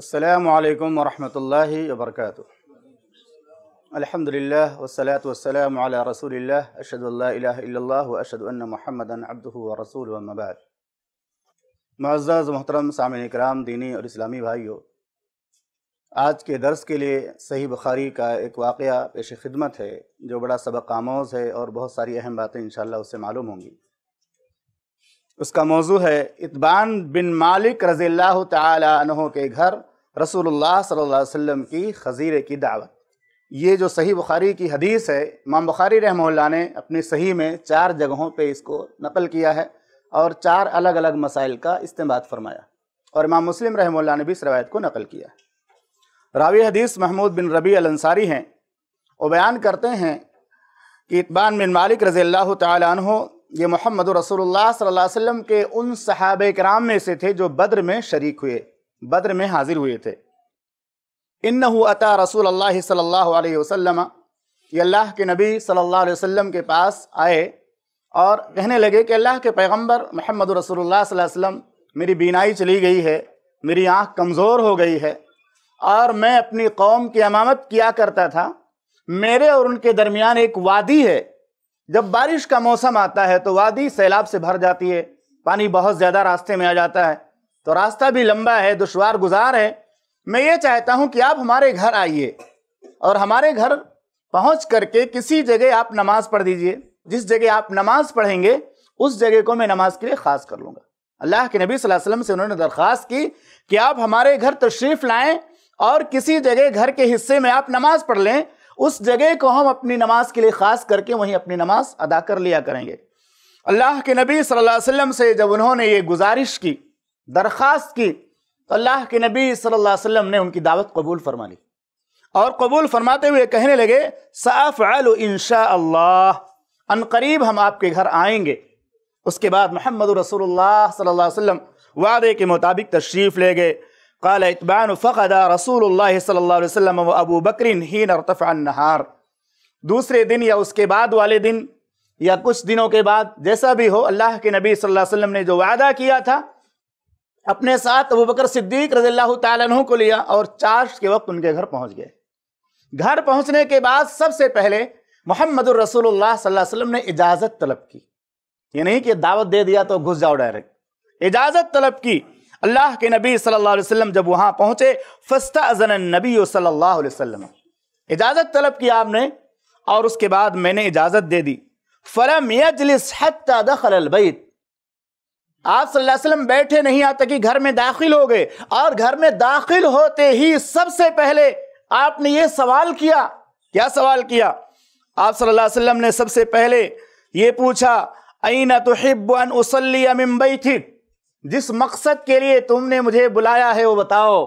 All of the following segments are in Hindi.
असलकम वरहमल वबरक अलहमदिल्ला वसलात वसलम अला रसूलिल्ला अशदुल्ला अशदन महमदन अब्दू व रसूल वमबाद मज़्ज़ मोहतरम सामिन कराम दीनी और इस्लामी भाइयों आज के दर्स के लिए सही बुखारी का एक वाक़ पेश खिदमत है जो बड़ा सबक आमोज़ है और बहुत सारी अहम बातें इन उससे मालूम होंगी उसका मौजू है इतबान बिन मालिक रज़ी अल्लाह तहों के घर रसूलुल्लाह सल्लल्लाहु अलैहि वसल्लम की खजीरे की दावत ये जो सही बुखारी की हदीस है इमाम बुखारी रहमल्ला ने अपनी सही में चार जगहों पे इसको नकल किया है और चार अलग अलग मसाइल का इस्तेमाल फरमाया और इमाम मुस्लिम रहमल्ला ने भी इस रवायत को नकल किया रावी हदीस महमूद बिन रबी अलंसारी हैं वो बयान करते हैं कि इतबान बिन मालिक रज़ी अल्लाह तु ये मोहम्मद रसोल्ला वसम के उन सहाब कराम में से थे जो बद्र में शरीक हुए बद्र में हाजिर हुए थे इन अता रसूल अल्लाह सल्लल्लाहु अलैहि वसल्लम ये अल्लाह के नबी सल्लल्लाहु अलैहि वसल्लम के पास आए और कहने लगे कि अल्लाह के पैगंबर मोहम्मद रसूलुल्लाह सल्लल्लाहु अलैहि वसल्लम मेरी बीनाई चली गई है मेरी आँख कमज़ोर हो गई है और मैं अपनी कौम की अमामत किया करता था मेरे और उनके दरमियान एक वादी है जब बारिश का मौसम आता है तो वादी सैलाब से भर जाती है पानी बहुत ज़्यादा रास्ते में आ जाता है तो रास्ता भी लंबा है दुशवार गुजार है मैं ये चाहता हूं कि आप हमारे घर आइए और हमारे घर पहुंच करके किसी जगह आप नमाज पढ़ दीजिए जिस जगह आप नमाज पढ़ेंगे उस जगह को मैं नमाज के लिए ख़ास कर लूंगा अल्लाह के नबी वसल्लम से उन्होंने दरख्वास्त की कि आप हमारे घर तशरीफ़ लाएं और किसी जगह घर के हिस्से में आप नमाज पढ़ लें उस जगह को हम अपनी नमाज के लिए ख़ास करके वहीं अपनी नमाज अदा कर लिया करेंगे अल्लाह के नबी सल्लल्लाहु अलैहि वसल्लम से जब उन्होंने ये गुजारिश की दरख्वास्त की तो अल्लाह के नबी सल्लल्लाहु अलैहि वसल्लम ने उनकी दावत कबूल फरमा ली और कबूल फरमाते हुए कहने लगे साफ आलो इन अनकरीब हम आपके घर आएंगे उसके बाद महमद रसूलुल्लाह सल्लल्लाहु वादे के मुताबिक तशरीफ़ ले गए कल इतबान फ़कद रसूल सल्ला वसम व अबू बकरिन ही नरतफ़ानहार दूसरे दिन या उसके बाद वाले दिन या कुछ दिनों के बाद जैसा भी हो अल्लाह के नबी सल्लल्लाहु अलैहि वसल्लम ने जो वादा किया था अपने साथ अबू बकर सिद्दीक रजील्ला तु को लिया और चाश के वक्त उनके घर पहुंच गए घर पहुंचने के बाद सबसे पहले मोहम्मद रसूलुल्लाह सल्लल्लाहु अलैहि वसल्लम ने इजाज़त तलब की ये नहीं कि दावत दे दिया तो घुस जाओ डायरेक्ट इजाज़त तलब की अल्लाह के नबी सल्लल्लाहु अलैहि वसल्लम जब वहां पहुंचे फस्ता अजन नबी सल्लल्लाहु अलैहि वसल्लम इजाज़त तलब की आपने और उसके बाद मैंने इजाज़त दे दी फ़लम यजलिस हत्ता दखल बैत आप सल्लल्लाहु अलैहि वसल्लम बैठे नहीं आते कि घर में दाखिल हो गए और घर में दाखिल होते ही सबसे पहले आपने ये सवाल किया क्या सवाल किया आप सल्लल्लाहु अलैहि वसल्लम ने सबसे पहले ये पूछा अना तो हिब्बन उसली थी जिस मकसद के लिए तुमने मुझे बुलाया है वो बताओ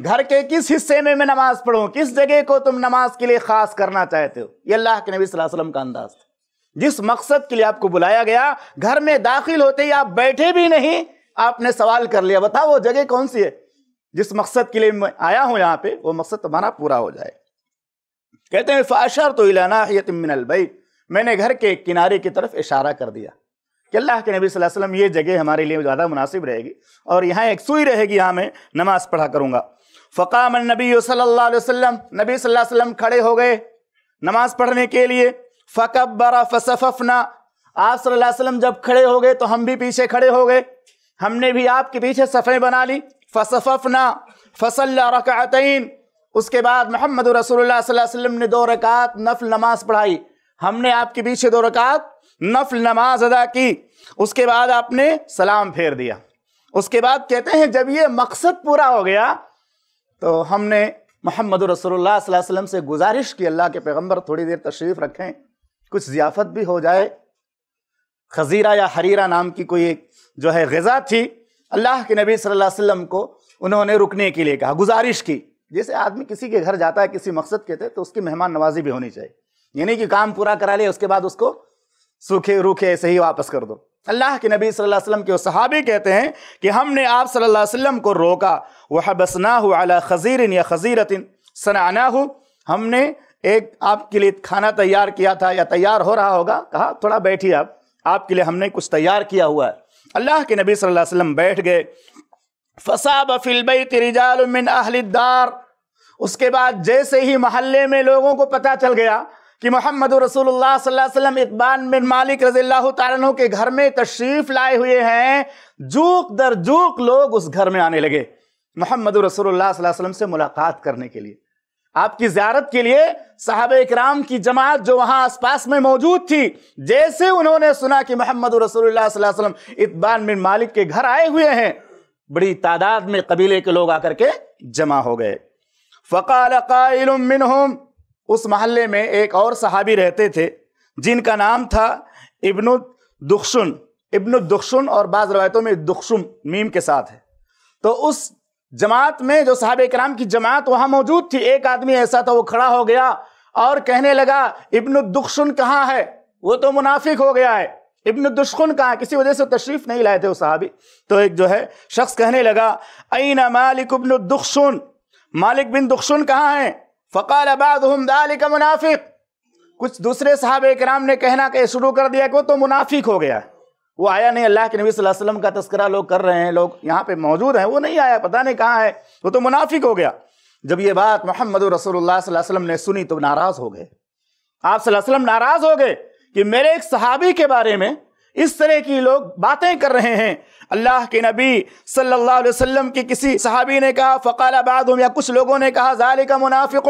घर के किस हिस्से में मैं नमाज पढ़ू किस जगह को तुम नमाज के लिए खास करना चाहते हो ये अल्लाह के नबी वसल्लम का अंदाज था जिस मकसद के लिए आपको बुलाया गया घर में दाखिल होते ही आप बैठे भी नहीं आपने सवाल कर लिया बताओ वो जगह कौन सी है जिस मकसद के लिए मैं आया हूं यहाँ पे वो मकसद तुम्हारा पूरा हो जाए कहते हैं फाशर तो इलानाबई मैंने घर के किनारे की तरफ इशारा कर दिया कि अल्लाह के नबी वसल्लम ये जगह हमारे लिए ज़्यादा मुनासिब रहेगी और यहाँ एक सुई रहेगी यहाँ मैं नमाज़ पढ़ा करूँगा फ़काम नबी वसल्लम नबी वसल्लम खड़े हो गए नमाज़ पढ़ने के लिए फ़कबरा फसफफना आप सल्लल्लाहु अलैहि वसल्लम जब खड़े हो गए तो हम भी पीछे खड़े हो गए हमने भी आपके पीछे सफ़े बना ली फसफफना फसल रकातन उसके बाद मोहम्मद रसोल्ला वसल्लम ने दो रकात नफल नमाज पढ़ाई हमने आपके पीछे दो रकात नफल नमाज अदा की उसके बाद आपने सलाम फेर दिया उसके बाद कहते हैं जब ये मकसद पूरा हो गया तो हमने मोहम्मद रसोल्ला वसल्लम से गुजारिश की अल्लाह के पैगम्बर थोड़ी देर तशरीफ़ रखें कुछ ज़ियाफ़त भी हो जाए खजीरा या हरीरा नाम की कोई एक जो है गज़ा थी अल्लाह के नबी सल्लल्लाहु अलैहि वसल्लम को उन्होंने रुकने के लिए कहा गुजारिश की जैसे आदमी किसी के घर जाता है किसी मकसद के थे तो उसकी मेहमान नवाजी भी होनी चाहिए यानी कि काम पूरा करा लिया उसके बाद उसको सूखे रूखे ऐसे ही वापस कर दो अल्लाह के नबी सल्लल्लाहु अलैहि वसल्लम के सहाबी कहते हैं कि हमने आप सल्लल्लाहु अलैहि वसल्लम को रोका वह बसना अला खजीर या खजीरतिन सनाना हमने एक आपके लिए खाना तैयार किया था या तैयार हो रहा होगा कहा थोड़ा बैठिए आप आपके लिए हमने कुछ तैयार किया हुआ है अल्लाह के नबी सल्लल्लाहु अलैहि वसल्लम बैठ गए फसा बफिल मिन अहलिदार उसके बाद जैसे ही मोहल्ले में लोगों को पता चल गया कि मोहम्मद रसूलुल्लाह सल्लल्लाहु अलैहि वसल्लम इकबान बिन मालिक रजील तु के घर में तशरीफ लाए हुए हैं जूक दर जूक लोग उस घर में आने लगे मोहम्मद रसूलुल्लाह सल्लल्लाहु अलैहि वसल्लम से मुलाकात करने के लिए आपकी ज्यारत के लिए साहब इक्राम की जमात जो वहां आसपास में मौजूद थी जैसे उन्होंने सुना कि मोहम्मद रसोल्लाम इतबान बिन मालिक के घर आए हुए हैं बड़ी तादाद में कबीले के लोग आकर के जमा हो गए फ़काल मिनहुम उस महल्ले में एक और सहाबी रहते थे जिनका नाम था इब्न दुखसुन इब्न दुखसुन और बाज़ रवायतों में दुखसुम मीम के साथ है तो उस जमात में जो साहब कराम की जमात वहां मौजूद थी एक आदमी ऐसा था वो खड़ा हो गया और कहने लगा इब्न दुखसुन कहाँ है वो तो मुनाफिक हो गया है इब्न दुश्कुन कहाँ किसी वजह से तशरीफ नहीं लाए थे वो साहबी तो एक जो है शख्स कहने लगा अन मालिक इब्न दुखसुन मालिक बिन दुखसुन कहाँ हैं फ़काल हम का मुनाफिक कुछ दूसरे साहब कराम ने कहना कह शुरू कर दिया कि वो तो मुनाफिक हो गया है वो आया नहीं अल्लाह के नबी सल्लल्लाहु अलैहि वसल्लम का तस्करा लोग कर रहे हैं लोग यहाँ पे मौजूद हैं वो नहीं आया पता नहीं कहाँ है वो तो मुनाफिक हो गया जब ये बात मोहम्मद रसोल्ला वसल्लम ने सुनी तो नाराज़ हो गए आप वसल्लम नाराज़ हो गए कि मेरे एक सहाबी के बारे में इस तरह की लोग बातें कर रहे हैं अल्लाह के नबी सल्लल्लाहु अलैहि वसल्लम के किसी सहाबी ने कहा फ़कालाबाद या कुछ लोगों ने कहा जाल का मुनाफिक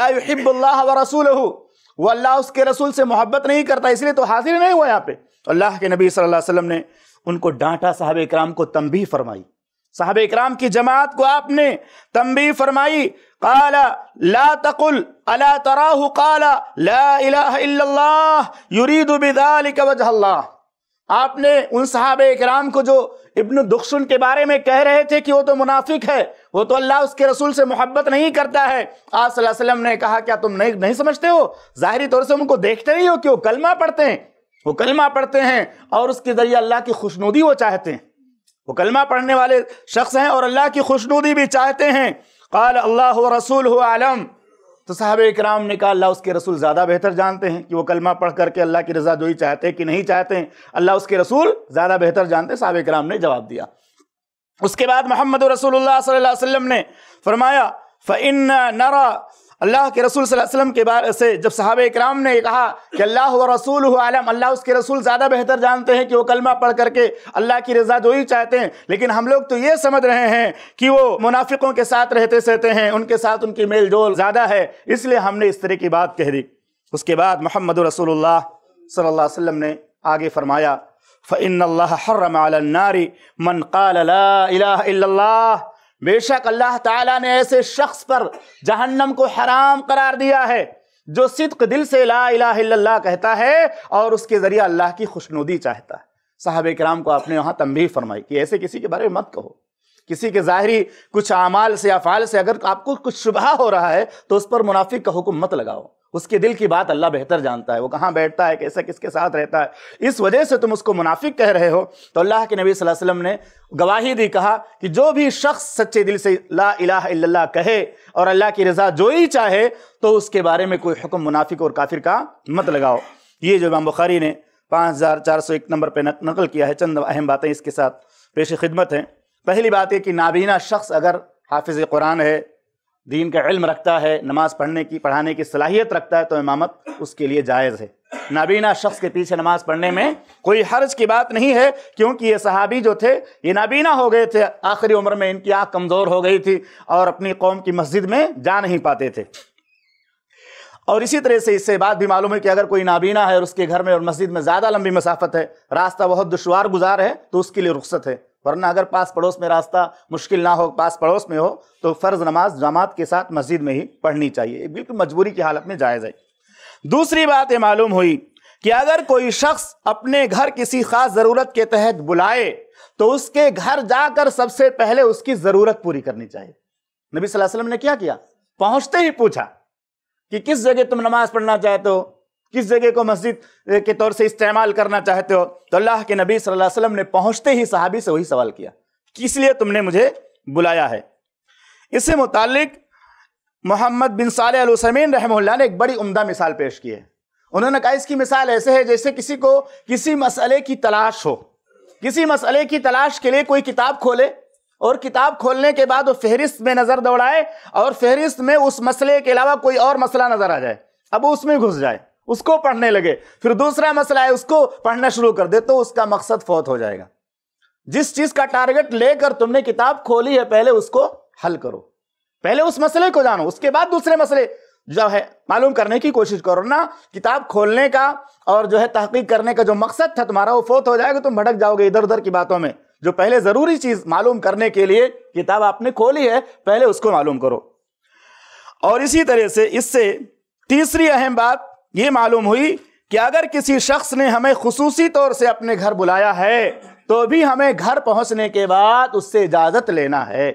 लाहिब्ला व रसूल वो अल्लाह उसके रसूल से मोहब्बत नहीं करता इसलिए तो हाजिर नहीं हुआ यहाँ पे अल्लाह के नबी सल्लल्लाहु अलैहि वसल्लम ने उनको डांटा साहब इक्राम को तंबी फरमाई साहब इक्राम की जमात को आपने तंबी फरमाई काला ला तकुल अला तराहु काला ला इलाह इल्लल्लाह युरीदु बिदालिक आपने उन साहब इक्राम को जो इब्न दुखसुन के बारे में कह रहे थे कि वो तो मुनाफिक है वो तो अल्लाह उसके रसूल से मोहब्बत नहीं करता है आज वसल्लम ने कहा क्या तुम नहीं नहीं समझते हो ज़ाहरी तौर से उनको देखते नहीं हो कि वो कलमा पढ़ते हैं वो कलमा पढ़ते हैं और उसके ज़रिए अल्लाह की खुशनुदी वो चाहते हैं वो कलमा पढ़ने वाले शख्स हैं और अल्लाह की खुशनुदी भी चाहते हैं कल अल्लाह रसूल हो आलम तो साहब इक्राम ने कहा अल्लाह उसके रसूल ज़्यादा बेहतर जानते हैं कि वो कलमा पढ़ करके अल्लाह की रजा जोई चाहते हैं कि नहीं चाहते हैं अल्लाह उसके रसूल ज़्यादा बेहतर जानते हैं साहब इक्राम ने जवाब दिया उसके बाद मोहम्मद रसूल सल्लल्लाहु वसम ने फरमाया इन नरा अल्लाह के रसूल वसल्लम के बारे से जब साहब इक्राम ने कहा कि अल्लाह व रसूल आलम अल्लाह उसके रसूल ज़्यादा बेहतर जानते हैं कि वो कलमा पढ़ करके अल्लाह की रजा जो ही चाहते हैं लेकिन हम लोग तो ये समझ रहे हैं कि वो मुनाफिकों के साथ रहते सहते हैं उनके साथ उनकी मेल जोल ज़्यादा है इसलिए हमने इस तरह की बात कह दी उसके बाद मोहम्मद रसूल सल्ला वसम ने आगे फरमाया फ़िन हर्रम नारी मन काल बेशक अल्लाह ताला ने ऐसे शख्स पर जहन्नम को हराम करार दिया है जो सिद्क दिल से ला इला कहता है और उसके ज़रिए अल्लाह की खुशनुदी चाहता है साहब कराम को आपने वहाँ तंबी फरमाई कि ऐसे किसी के बारे में मत कहो किसी के ज़ाहरी कुछ अमाल से अफ़ाल से अगर आपको कुछ शुबा हो रहा है तो उस पर मुनाफिक का हुक्म मत लगाओ उसके दिल की बात अल्लाह बेहतर जानता है वो कहाँ बैठता है कैसा किसके साथ रहता है इस वजह से तुम उसको मुनाफिक कह रहे हो तो अल्लाह के नबी सल्लल्लाहु अलैहि वसल्लम ने गवाही दी कहा कि जो भी शख्स सच्चे दिल से ला इलाह इल्लल्लाह कहे और अल्लाह की रजा जो ही चाहे तो उसके बारे में कोई हुक्म मुनाफिक और काफिर का मत लगाओ ये जो इमाम बुखारी ने पाँच हज़ार चार सौ एक नंबर पर नकल किया है चंद अहम बातें इसके साथ पेश खिदमत हैं पहली बात यह कि नाबीना शख्स अगर हाफिज़ कुरान है दीन का इल्म रखता है नमाज़ पढ़ने की पढ़ाने की सलाहियत रखता है तो इमामत उसके लिए जायज़ है नाबीना शख्स के पीछे नमाज़ पढ़ने में कोई हर्ज की बात नहीं है क्योंकि ये सहाबी जो थे ये नाबीना हो गए थे आखिरी उम्र में इनकी आँख कमज़ोर हो गई थी और अपनी कौम की मस्जिद में जा नहीं पाते थे और इसी तरह से इससे बात भी मालूम है कि अगर कोई नाबीना है और उसके घर में और मस्जिद में ज़्यादा लंबी मसाफत है रास्ता बहुत दुशवार गुजार है तो उसके लिए रुख्सत है वरना अगर पास पड़ोस में रास्ता मुश्किल ना हो पास पड़ोस में हो तो फ़र्ज़ नमाज जमात के साथ मस्जिद में ही पढ़नी चाहिए बिल्कुल मजबूरी की हालत में जायज़ है दूसरी बात यह मालूम हुई कि अगर कोई शख्स अपने घर किसी खास ज़रूरत के तहत बुलाए तो उसके घर जाकर सबसे पहले उसकी ज़रूरत पूरी करनी चाहिए नबी वसल्लम ने क्या किया पहुंचते ही पूछा कि किस जगह तुम नमाज पढ़ना चाहते हो किस जगह को मस्जिद के तौर से इस्तेमाल करना चाहते हो तो अल्लाह के नबी सल्लल्लाहु अलैहि वसल्लम ने पहुंचते ही सहाबी से वही सवाल किया किस लिए तुमने मुझे बुलाया है इससे मुतालिक मोहम्मद बिन साल अलसमीन रहमल्ला ने एक बड़ी उमदा मिसाल पेश की है उन्होंने कहा इसकी मिसाल ऐसे है जैसे किसी को किसी मसले की तलाश हो किसी मसले की तलाश के लिए कोई किताब खोले और किताब खोलने के बाद वो फहरिस्त में नज़र दौड़ाए और फहरिस्त में उस मसले के अलावा कोई और मसला नज़र आ जाए अब उसमें घुस जाए उसको पढ़ने लगे फिर दूसरा मसला है उसको पढ़ना शुरू कर दे तो उसका मकसद फौत हो जाएगा जिस चीज का टारगेट लेकर तुमने किताब खोली है पहले उसको हल करो पहले उस मसले को जानो उसके बाद दूसरे मसले जो है मालूम करने की कोशिश करो ना किताब खोलने का और जो है तहकीक करने का जो मकसद था तुम्हारा वो फोत हो जाएगा तुम भटक जाओगे इधर उधर की बातों में जो पहले जरूरी चीज मालूम करने के लिए किताब आपने खोली है पहले उसको मालूम करो और इसी तरह से इससे तीसरी अहम बात ये मालूम हुई कि अगर किसी शख्स ने हमें खसूसी तौर से अपने घर बुलाया है तो भी हमें घर पहुंचने के बाद उससे इजाज़त लेना है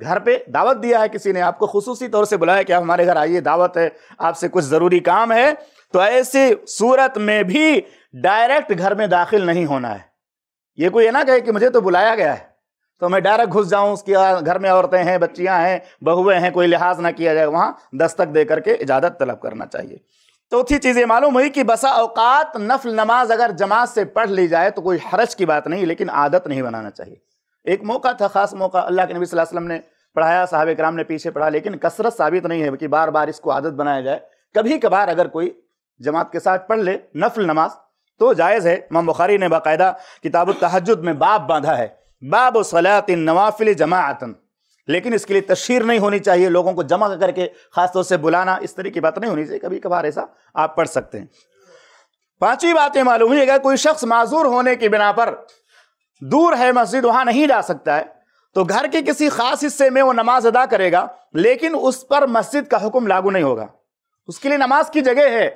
घर पे दावत दिया है किसी ने आपको खसूसी तौर से बुलाया कि आप हमारे घर आइए दावत है आपसे कुछ ज़रूरी काम है तो ऐसी सूरत में भी डायरेक्ट घर में दाखिल नहीं होना है ये कोई ना कहे कि मुझे तो बुलाया गया है तो मैं डायरेक्ट घुस जाऊं उसके घर में औरतें हैं बच्चियां हैं बहुएं हैं कोई लिहाज ना किया जाए वहां दस्तक दे करके इजाज़त तलब करना चाहिए चौथी चीज़ें मालूम हुई कि बसा अवकात नफल नमाज अगर जमात से पढ़ ली जाए तो कोई हरज की बात नहीं लेकिन आदत नहीं बनाना चाहिए एक मौका था ख़ास मौका अल्लाह के नबी वसल्लम ने पढ़ाया साहब कराम ने पीछे पढ़ा लेकिन कसरत साबित नहीं है कि बार बार इसको आदत बनाया जाए कभी कभार अगर कोई जमात के साथ पढ़ ले नफल नमाज तो जायज़ है मम बुखारी ने बाकायदा किताब तहजद में बाप बांधा है बाब सलात नवाफिल जमातन लेकिन इसके लिए तशहर नहीं होनी चाहिए लोगों को जमा करके ख़ासतौर से बुलाना इस तरह की बात नहीं होनी चाहिए कभी कभार ऐसा आप पढ़ सकते हैं पांचवी बात यह मालूम हुई अगर कोई शख्स माजूर होने की बिना पर दूर है मस्जिद वहां नहीं जा सकता है तो घर के किसी खास हिस्से में वो नमाज अदा करेगा लेकिन उस पर मस्जिद का हुक्म लागू नहीं होगा उसके लिए नमाज की जगह है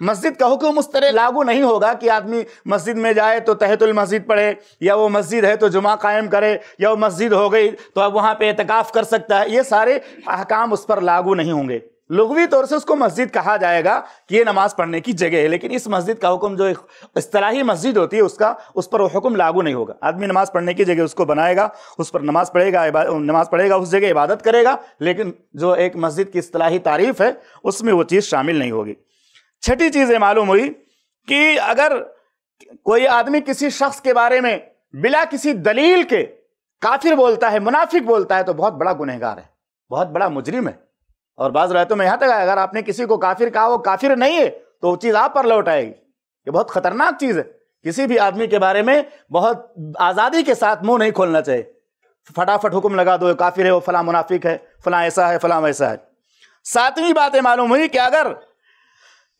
मस्जिद का हुक्म उस तरह लागू नहीं होगा कि आदमी मस्जिद में जाए तो तहतुल मस्जिद पढ़े या वो मस्जिद है तो जुमा कायम करे या वो मस्जिद हो गई तो अब वहाँ पे एतकाफ़ कर सकता है ये सारे अहकाम उस पर लागू नहीं होंगे लघवी तौर से उसको मस्जिद कहा जाएगा कि ये नमाज़ पढ़ने की जगह है लेकिन इस मस्जिद का हुक्म जो असलाही मस्जिद होती है उसका उस पर वो हुक्म लागू नहीं होगा आदमी नमाज़ पढ़ने की जगह उसको बनाएगा उस पर नमाज़ पढ़ेगा नमाज़ पढ़ेगा उस जगह इबादत करेगा लेकिन जो एक मस्जिद की असलाही तारीफ़ है उसमें वो चीज़ शामिल नहीं होगी छठी चीजें मालूम हुई कि अगर कोई आदमी किसी शख्स के बारे में बिला किसी दलील के काफिर बोलता है मुनाफिक बोलता है तो बहुत बड़ा गुनहगार है बहुत बड़ा मुजरिम है और बाज रहते मैं यहाँ तक अगर आपने किसी को काफिर कहा वो काफिर नहीं है तो वो चीज आप पर लौट आएगी ये बहुत खतरनाक चीज है किसी भी आदमी के बारे में बहुत आजादी के साथ मुंह नहीं खोलना चाहिए फटाफट हुक्म लगा दो काफिर है वो फला मुनाफिक है फला ऐसा है फला वैसा है सातवीं बात मालूम हुई कि अगर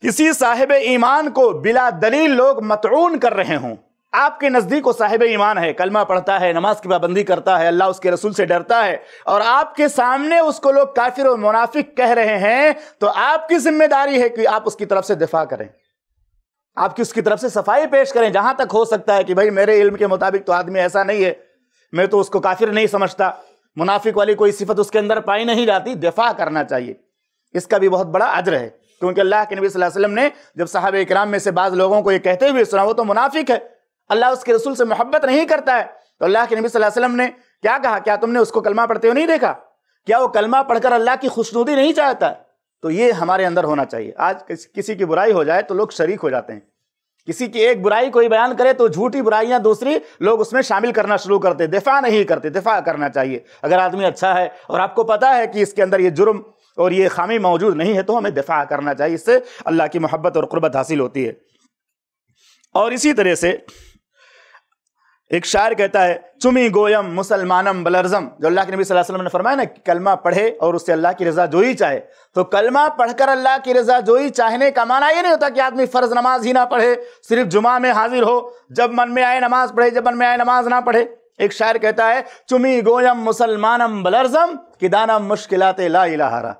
किसी साहिब ईमान को बिला दलील लोग मतरून कर रहे हों आपके नज़दीक वो साहिब ईमान है कलमा पढ़ता है नमाज की पाबंदी करता है अल्लाह उसके रसूल से डरता है और आपके सामने उसको लोग काफिर और मुनाफिक कह रहे हैं तो आपकी जिम्मेदारी है कि आप उसकी तरफ से दिफा करें आपकी उसकी तरफ से सफाई पेश करें जहां तक हो सकता है कि भाई मेरे इल्म के मुताबिक तो आदमी ऐसा नहीं है मैं तो उसको काफिर नहीं समझता मुनाफिक वाली कोई सिफत उसके अंदर पाई नहीं जाती दिफा करना चाहिए इसका भी बहुत बड़ा अज्र है क्योंकि अल्लाह के नबी वसल्लम ने जब साहब इक्राम में से बाज़ लोगों को ये कहते हुए सुना वो तो मुनाफिक है अल्लाह उसके रसूल से मोहब्बत नहीं करता है तो अल्लाह के नबी वसल्लम ने क्या कहा क्या तुमने उसको कलमा पढ़ते हुए नहीं देखा क्या वो कलमा पढ़कर अल्लाह की खुशनुदी नहीं चाहता तो ये हमारे अंदर होना चाहिए आज किसी की बुराई हो जाए तो लोग शरीक हो जाते हैं किसी की एक बुराई कोई बयान करे तो झूठी बुराइयां दूसरी लोग उसमें शामिल करना शुरू करते दिफा नहीं करते दिफा करना चाहिए अगर आदमी अच्छा है और आपको पता है कि इसके अंदर ये जुर्म और ये खामी मौजूद नहीं है तो हमें दिफा करना चाहिए इससे अल्लाह की मोहब्बत और क़ुरबत हासिल होती है और इसी तरह से एक शायर कहता है चुमी गोयम मुसलमानम बलरजम जो अल्लाह के नबी सल्लल्लाहु अलैहि वसल्लम ने फरमाया ना कलमा पढ़े और उससे अल्लाह की रजा जोई चाहे तो कलमा पढ़कर अल्लाह की रजा जोई चाहने का माना ये नहीं होता कि आदमी फ़र्ज़ नमाज ही ना पढ़े सिर्फ जुमा में हाजिर हो जब मन में आए नमाज़ पढ़े जब मन में आए नमाज ना पढ़े एक शायर कहता है चुमी गोयम मुसलमानम बलरजम किदानम मुश्किलात ला इलाहारा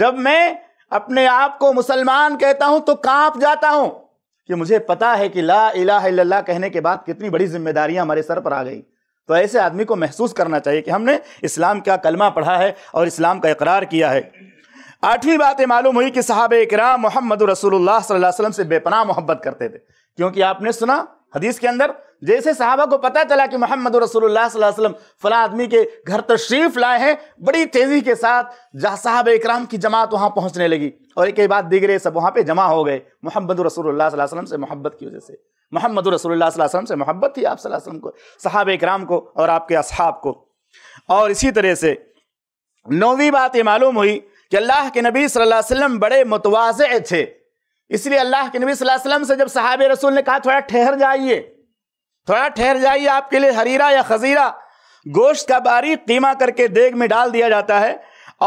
जब मैं अपने आप को मुसलमान कहता हूं तो कांप जाता हूं कि मुझे पता है कि ला इला कहने के बाद कितनी बड़ी जिम्मेदारियां हमारे सर पर आ गई तो ऐसे आदमी को महसूस करना चाहिए कि हमने इस्लाम का कलमा पढ़ा है और इस्लाम का इकरार किया है आठवीं बातें मालूम हुई कि साहब इकराम मोहम्मद रसूल सल्लल्लाहु अलैहि वसल्लम से बेपनाह मोहब्बत करते थे क्योंकि आपने सुना हदीस के अंदर जैसे साहबा को पता चला कि मोहम्मद रसोल्लाम फला आदमी के घर तशरीफ लाए हैं बड़ी तेज़ी के साथ जहाँ साहब इक्राम की जमात वहाँ पहुँचने लगी और एक ही बात दिगरे सब वहाँ पे जमा हो गए मोहम्मद रसोल्लाम से मोहब्बत की वजह से मोहम्मद रसोल्लाम से मोहब्बत थी आप को साहब इक्राम को और आपके असहाब को और इसी तरह से नौवीं बात ये मालूम हुई कि अल्लाह के नबी सल्लल्लाहु अलैहि वसल्लम बड़े मुतवाज़ थे इसलिए अल्लाह के नबी वसल्लम से जब साहब रसूल ने कहा थोड़ा ठहर जाइए थोड़ा ठहर जाइए आपके लिए हरीरा या खजीरा गोश्त का बारीक कीमा करके देग में डाल दिया जाता है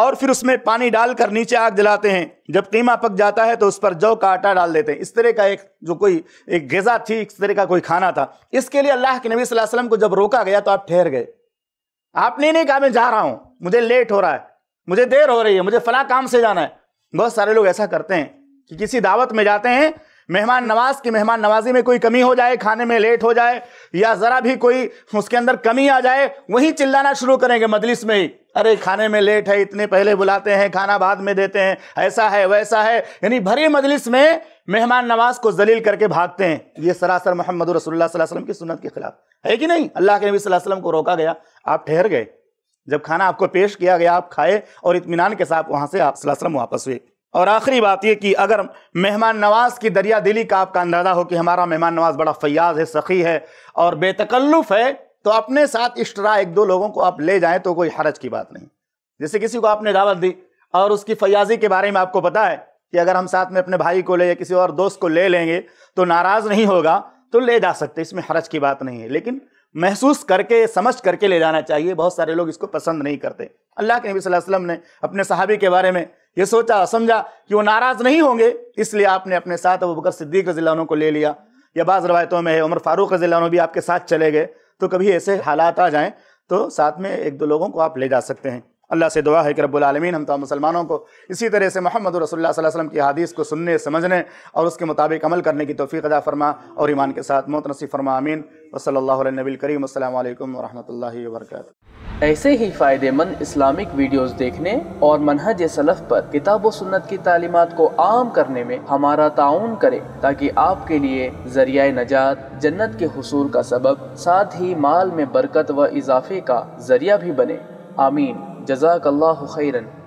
और फिर उसमें पानी डालकर नीचे आग जलाते हैं जब कीमा पक जाता है तो उस पर जौ का आटा डाल देते हैं इस तरह का एक जो कोई एक गज़ा थी इस तरह का कोई खाना था इसके लिए अल्लाह के नबी वसल्लम को जब रोका गया तो आप ठहर गए आपने नहीं कहा मैं जा रहा हूँ मुझे लेट हो रहा है मुझे देर हो रही है मुझे फला काम से जाना है बहुत सारे लोग ऐसा करते हैं कि किसी दावत में जाते हैं मेहमान नवाज की मेहमान नवाजी में कोई कमी हो जाए खाने में लेट हो जाए या ज़रा भी कोई उसके अंदर कमी आ जाए वहीं चिल्लाना शुरू करेंगे मजलिस में ही अरे खाने में लेट है इतने पहले बुलाते हैं खाना बाद में देते हैं ऐसा है वैसा है यानी भरी मजलिस में मेहमान नवाज को जलील करके भागते हैं ये सरासर मोहम्मद रसोल्ला की सुनत के खिलाफ है कि नहीं अल्लाह के नबी वसल्लम को रोका गया आप ठहर गए जब खाना आपको पेश किया गया आप खाए और इतमान के साथ वहाँ से आप वापस हुए और आखिरी बात यह कि अगर मेहमान नवाज की दरिया दिली का आपका अंदाज़ा हो कि हमारा मेहमान नवाज बड़ा फयाज है सखी है और बेतकल्लुफ़ है तो अपने साथ इश्तरा एक दो लोगों को आप ले जाएं तो कोई हरज की बात नहीं जैसे किसी को आपने दावत दी और उसकी फयाजी के बारे में आपको पता है कि अगर हम साथ में अपने भाई को ले या किसी और दोस्त को ले लेंगे तो नाराज़ नहीं होगा तो ले जा सकते इसमें हरज की बात नहीं है लेकिन महसूस करके समझ करके ले जाना चाहिए बहुत सारे लोग इसको पसंद नहीं करते अल्लाह के नबी वसल्लम ने अपने सहाबी के बारे में ये सोचा समझा कि वो नाराज नहीं होंगे इसलिए आपने अपने साथ अबू बकर सिद्दीक रजील्ला को ले लिया या बाज़ रवायतों में है उमर फारूक रजील्ला भी आपके साथ चले गए तो कभी ऐसे हालात आ जाएं तो साथ में एक दो लोगों को आप ले जा सकते हैं अल्लाह से दुआ है कि रब्लमीन हम तमाम मुसलमानों को इसी तरह से मोहम्मद रसोल्ला वसलम की हदीस को सुनने समझने और उसके मुताबिक अमल करने की तोफ़ी अदा फरमा और ईमान के साथ मोत नसीब फरमा आमीन वसल नबी करीम असल वरहमल वर्क ऐसे ही फ़ायदेमंद इस्लामिक वीडियोस देखने और मनहज सलफ़ पर किताब व सुन्नत की तालीमत को आम करने में हमारा ताउन करें ताकि आपके लिए जरिया नजात जन्नत के हसूल का सबब साथ ही माल में बरकत व इजाफे का जरिया भी बने आमीन جزاك الله خيرا